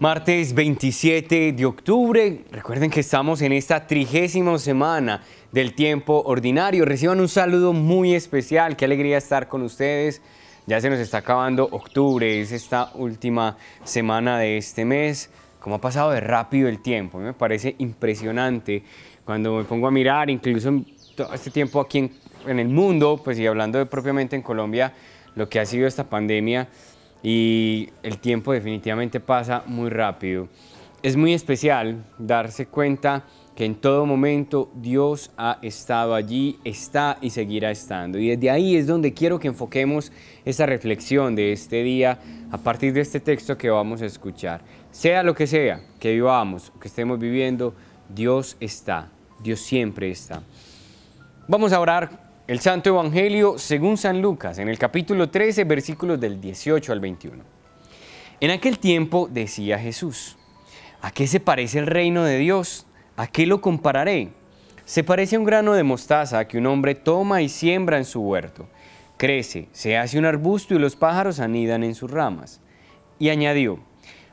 Martes 27 de octubre, recuerden que estamos en esta trigésima semana del tiempo ordinario. Reciban un saludo muy especial, qué alegría estar con ustedes. Ya se nos está acabando octubre, es esta última semana de este mes. Cómo ha pasado de rápido el tiempo, me parece impresionante. Cuando me pongo a mirar, incluso todo este tiempo aquí en, el mundo, pues y hablando de, propiamente en Colombia, lo que ha sido esta pandemia, y el tiempo definitivamente pasa muy rápido. Es muy especial darse cuenta que en todo momento Dios ha estado allí, está y seguirá estando. Y desde ahí es donde quiero que enfoquemos esa reflexión de este día a partir de este texto que vamos a escuchar. Sea lo que sea que vivamos, que estemos viviendo, Dios está, Dios siempre está. Vamos a orar el Santo Evangelio según San Lucas, en el capítulo 13, versículos del 18 al 21. En aquel tiempo decía Jesús, ¿a qué se parece el reino de Dios? ¿A qué lo compararé? Se parece a un grano de mostaza que un hombre toma y siembra en su huerto. Crece, se hace un arbusto y los pájaros anidan en sus ramas. Y añadió,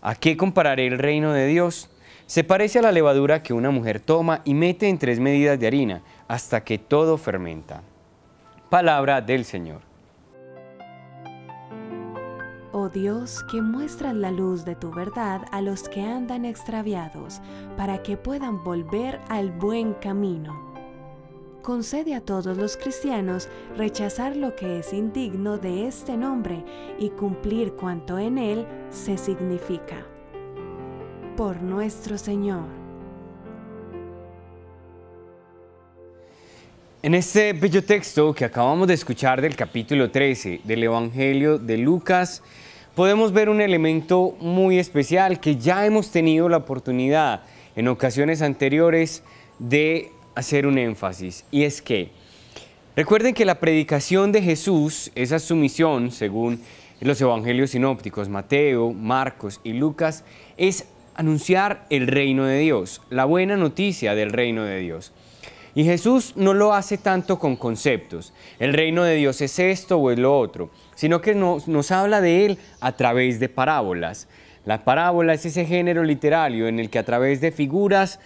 ¿a qué compararé el reino de Dios? Se parece a la levadura que una mujer toma y mete en tres medidas de harina hasta que todo fermenta. Palabra del Señor. Oh Dios, que muestras la luz de tu verdad a los que andan extraviados, para que puedan volver al buen camino. Concede a todos los cristianos rechazar lo que es indigno de este nombre y cumplir cuanto en él se significa. Por nuestro Señor. En este bello texto que acabamos de escuchar del capítulo 13 del Evangelio de Lucas, podemos ver un elemento muy especial que ya hemos tenido la oportunidad en ocasiones anteriores de hacer un énfasis. Y es que, recuerden que la predicación de Jesús, esa sumisión, según los evangelios sinópticos, Mateo, Marcos y Lucas, es anunciar el reino de Dios, la buena noticia del reino de Dios. Y Jesús no lo hace tanto con conceptos, el reino de Dios es esto o es lo otro, sino que nos, habla de él a través de parábolas. La parábola es ese género literario en el que a través de figuras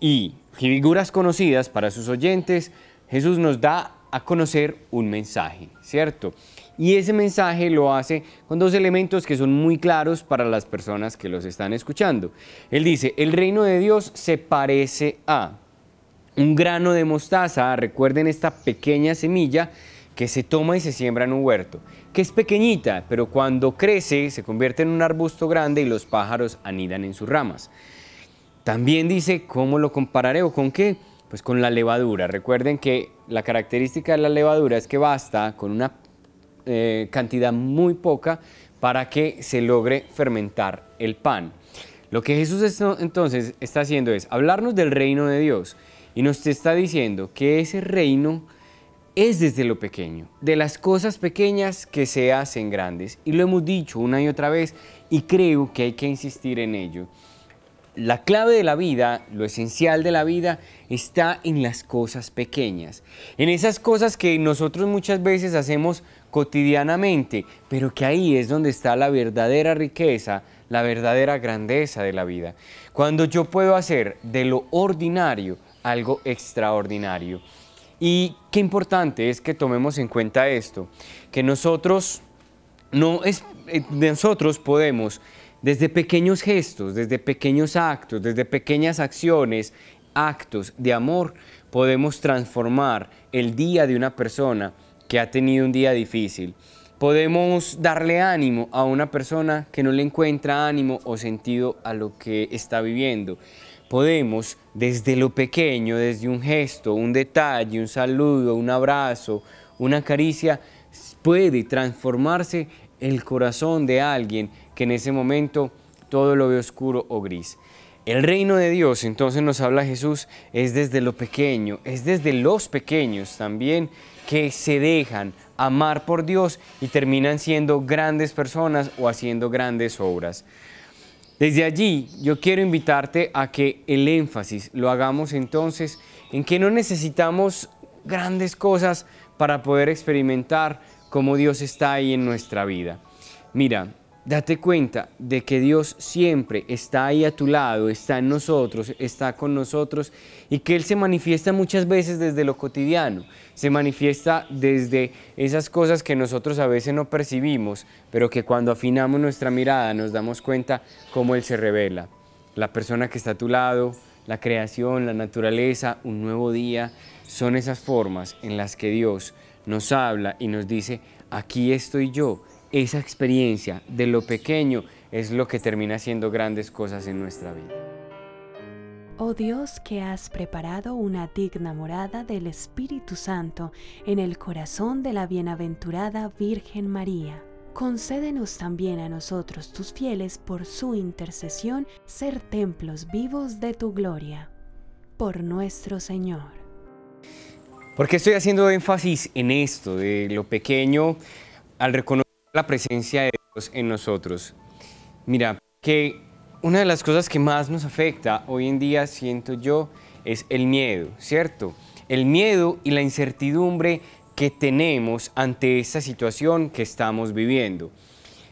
y figuras conocidas para sus oyentes, Jesús nos da a conocer un mensaje, ¿cierto? Y ese mensaje lo hace con dos elementos que son muy claros para las personas que los están escuchando. Él dice, el reino de Dios se parece a... Un grano de mostaza, recuerden esta pequeña semilla que se toma y se siembra en un huerto, que es pequeñita, pero cuando crece se convierte en un arbusto grande y los pájaros anidan en sus ramas. También dice, ¿cómo lo compararé o con qué? Pues con la levadura. Recuerden que la característica de la levadura es que basta con una eh, cantidad muy poca para que se logre fermentar el pan. Lo que Jesús entonces está haciendo es hablarnos del reino de Dios, y nos está diciendo que ese reino es desde lo pequeño, de las cosas pequeñas que se hacen grandes. Y lo hemos dicho una y otra vez y creo que hay que insistir en ello. La clave de la vida, lo esencial de la vida, está en las cosas pequeñas, en esas cosas que nosotros muchas veces hacemos cotidianamente, pero que ahí es donde está la verdadera riqueza, la verdadera grandeza de la vida. Cuando yo puedo hacer de lo ordinario algo extraordinario. Y qué importante es que tomemos en cuenta esto, que nosotros, no es, eh, nosotros podemos, desde pequeños gestos, desde pequeños actos, desde pequeñas acciones, actos de amor, podemos transformar el día de una persona que ha tenido un día difícil. Podemos darle ánimo a una persona que no le encuentra ánimo o sentido a lo que está viviendo podemos desde lo pequeño, desde un gesto, un detalle, un saludo, un abrazo, una caricia, puede transformarse el corazón de alguien que en ese momento todo lo ve oscuro o gris. El reino de Dios, entonces nos habla Jesús, es desde lo pequeño, es desde los pequeños también que se dejan amar por Dios y terminan siendo grandes personas o haciendo grandes obras. Desde allí yo quiero invitarte a que el énfasis lo hagamos entonces en que no necesitamos grandes cosas para poder experimentar cómo Dios está ahí en nuestra vida. Mira, Date cuenta de que Dios siempre está ahí a tu lado, está en nosotros, está con nosotros y que Él se manifiesta muchas veces desde lo cotidiano, se manifiesta desde esas cosas que nosotros a veces no percibimos, pero que cuando afinamos nuestra mirada nos damos cuenta cómo Él se revela. La persona que está a tu lado, la creación, la naturaleza, un nuevo día, son esas formas en las que Dios nos habla y nos dice, aquí estoy yo, esa experiencia de lo pequeño es lo que termina haciendo grandes cosas en nuestra vida. Oh Dios, que has preparado una digna morada del Espíritu Santo en el corazón de la bienaventurada Virgen María. Concédenos también a nosotros, tus fieles, por su intercesión, ser templos vivos de tu gloria. Por nuestro Señor. ¿Por qué estoy haciendo énfasis en esto, de lo pequeño, al reconocer presencia de Dios en nosotros. Mira, que una de las cosas que más nos afecta hoy en día, siento yo, es el miedo, ¿cierto? El miedo y la incertidumbre que tenemos ante esta situación que estamos viviendo.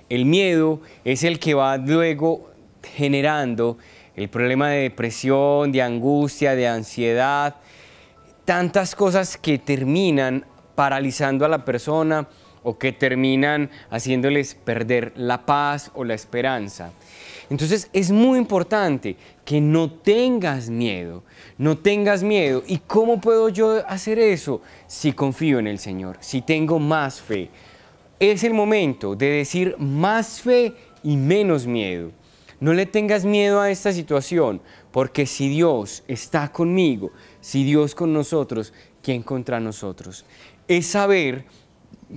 El miedo es el que va luego generando el problema de depresión, de angustia, de ansiedad, tantas cosas que terminan paralizando a la persona o que terminan haciéndoles perder la paz o la esperanza. Entonces es muy importante que no tengas miedo, no tengas miedo. ¿Y cómo puedo yo hacer eso? Si confío en el Señor, si tengo más fe. Es el momento de decir más fe y menos miedo. No le tengas miedo a esta situación, porque si Dios está conmigo, si Dios con nosotros, ¿quién contra nosotros? Es saber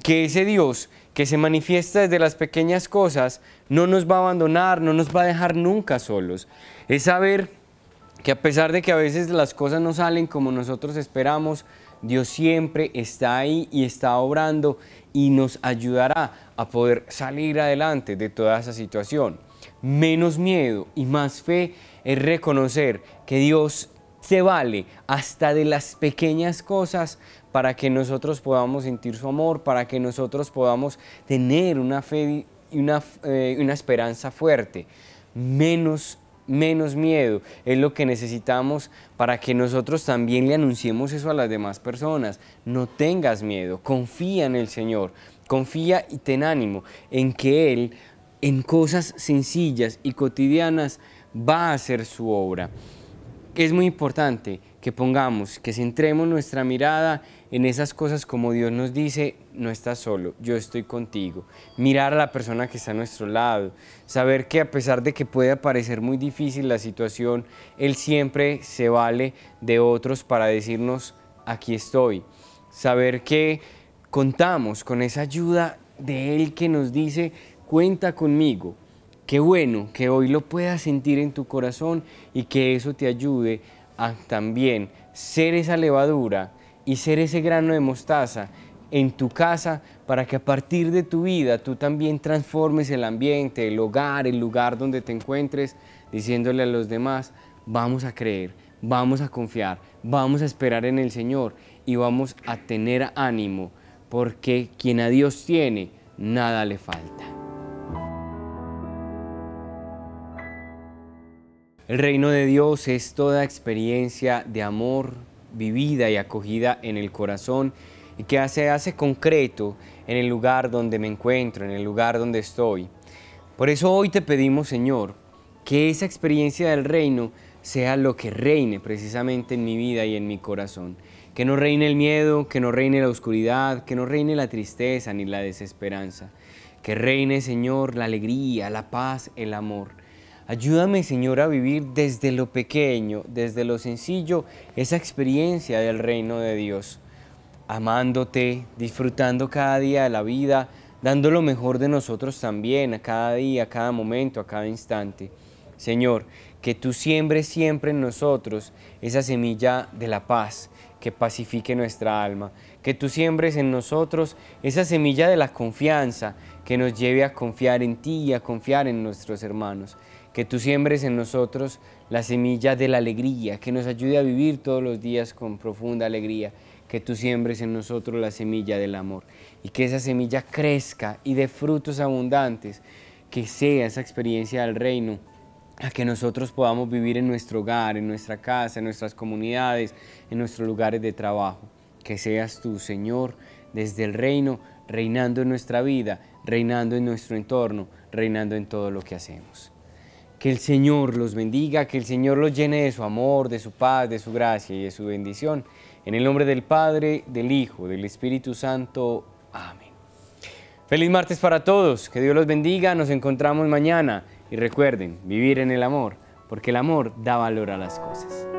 que ese Dios que se manifiesta desde las pequeñas cosas no nos va a abandonar, no nos va a dejar nunca solos. Es saber que a pesar de que a veces las cosas no salen como nosotros esperamos, Dios siempre está ahí y está obrando y nos ayudará a poder salir adelante de toda esa situación. Menos miedo y más fe es reconocer que Dios se vale hasta de las pequeñas cosas para que nosotros podamos sentir su amor, para que nosotros podamos tener una fe y una, eh, una esperanza fuerte. Menos menos miedo. Es lo que necesitamos para que nosotros también le anunciemos eso a las demás personas. No tengas miedo, confía en el Señor, confía y ten ánimo en que Él en cosas sencillas y cotidianas va a hacer su obra es muy importante que pongamos, que centremos nuestra mirada en esas cosas como Dios nos dice, no estás solo, yo estoy contigo. Mirar a la persona que está a nuestro lado, saber que a pesar de que puede parecer muy difícil la situación, Él siempre se vale de otros para decirnos, aquí estoy. Saber que contamos con esa ayuda de Él que nos dice, cuenta conmigo, Qué bueno que hoy lo puedas sentir en tu corazón y que eso te ayude a también ser esa levadura y ser ese grano de mostaza en tu casa para que a partir de tu vida tú también transformes el ambiente, el hogar, el lugar donde te encuentres, diciéndole a los demás, vamos a creer, vamos a confiar, vamos a esperar en el Señor y vamos a tener ánimo, porque quien a Dios tiene, nada le falta. El reino de Dios es toda experiencia de amor vivida y acogida en el corazón y que se hace concreto en el lugar donde me encuentro, en el lugar donde estoy. Por eso hoy te pedimos, Señor, que esa experiencia del reino sea lo que reine precisamente en mi vida y en mi corazón. Que no reine el miedo, que no reine la oscuridad, que no reine la tristeza ni la desesperanza. Que reine, Señor, la alegría, la paz, el amor. Ayúdame, Señor, a vivir desde lo pequeño, desde lo sencillo, esa experiencia del reino de Dios, amándote, disfrutando cada día de la vida, dando lo mejor de nosotros también, a cada día, a cada momento, a cada instante. Señor, que tú siembres siempre en nosotros esa semilla de la paz que pacifique nuestra alma, que tú siembres en nosotros esa semilla de la confianza que nos lleve a confiar en ti y a confiar en nuestros hermanos que tú siembres en nosotros la semilla de la alegría, que nos ayude a vivir todos los días con profunda alegría, que tú siembres en nosotros la semilla del amor y que esa semilla crezca y dé frutos abundantes, que sea esa experiencia del reino a que nosotros podamos vivir en nuestro hogar, en nuestra casa, en nuestras comunidades, en nuestros lugares de trabajo. Que seas tú, Señor, desde el reino, reinando en nuestra vida, reinando en nuestro entorno, reinando en todo lo que hacemos. Que el Señor los bendiga, que el Señor los llene de su amor, de su paz, de su gracia y de su bendición. En el nombre del Padre, del Hijo, del Espíritu Santo. Amén. Feliz martes para todos, que Dios los bendiga, nos encontramos mañana y recuerden vivir en el amor, porque el amor da valor a las cosas.